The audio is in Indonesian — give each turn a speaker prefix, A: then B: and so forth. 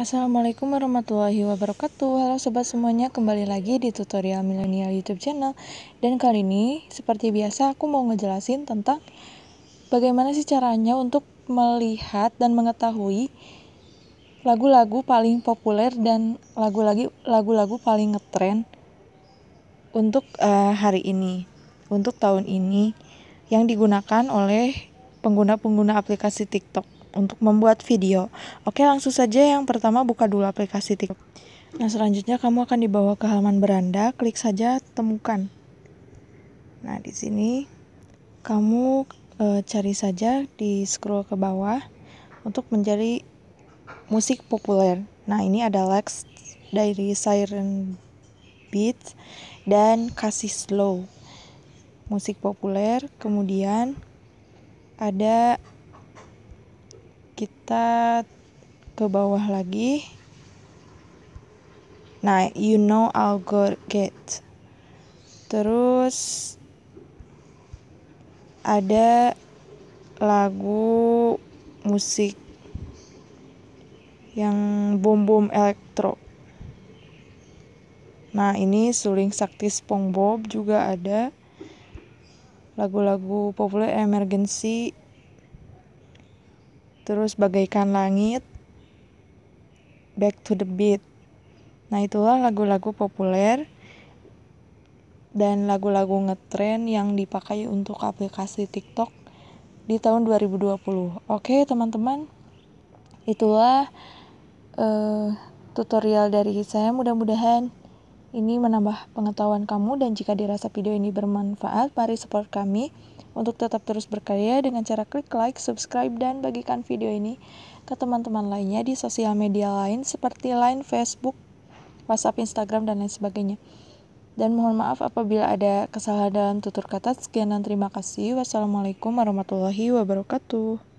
A: Assalamualaikum warahmatullahi wabarakatuh Halo sobat semuanya kembali lagi di tutorial milenial youtube channel Dan kali ini seperti biasa aku mau ngejelasin tentang Bagaimana sih caranya untuk melihat dan mengetahui Lagu-lagu paling populer dan lagu-lagu paling ngetrend Untuk uh, hari ini Untuk tahun ini Yang digunakan oleh pengguna-pengguna aplikasi tiktok untuk membuat video. Oke, langsung saja yang pertama buka dulu aplikasi TikTok. Nah, selanjutnya kamu akan dibawa ke halaman beranda, klik saja temukan. Nah, di sini kamu e, cari saja di scroll ke bawah untuk mencari musik populer. Nah, ini ada Lex dari Siren Beat dan Kasih Slow. Musik populer, kemudian ada kita ke bawah lagi nah you know I'll go get terus ada lagu musik yang bom bom elektro nah ini suling sakti SpongeBob juga ada lagu-lagu populer emergency terus bagaikan langit, back to the beat. Nah itulah lagu-lagu populer dan lagu-lagu ngetren yang dipakai untuk aplikasi TikTok di tahun 2020. Oke teman-teman, itulah uh, tutorial dari saya. Mudah-mudahan ini menambah pengetahuan kamu dan jika dirasa video ini bermanfaat, mari support kami untuk tetap terus berkarya dengan cara klik like, subscribe, dan bagikan video ini ke teman-teman lainnya di sosial media lain seperti Line, Facebook, WhatsApp, Instagram, dan lain sebagainya. Dan mohon maaf apabila ada kesalahan dalam tutur kata. Sekian dan terima kasih. Wassalamualaikum warahmatullahi wabarakatuh.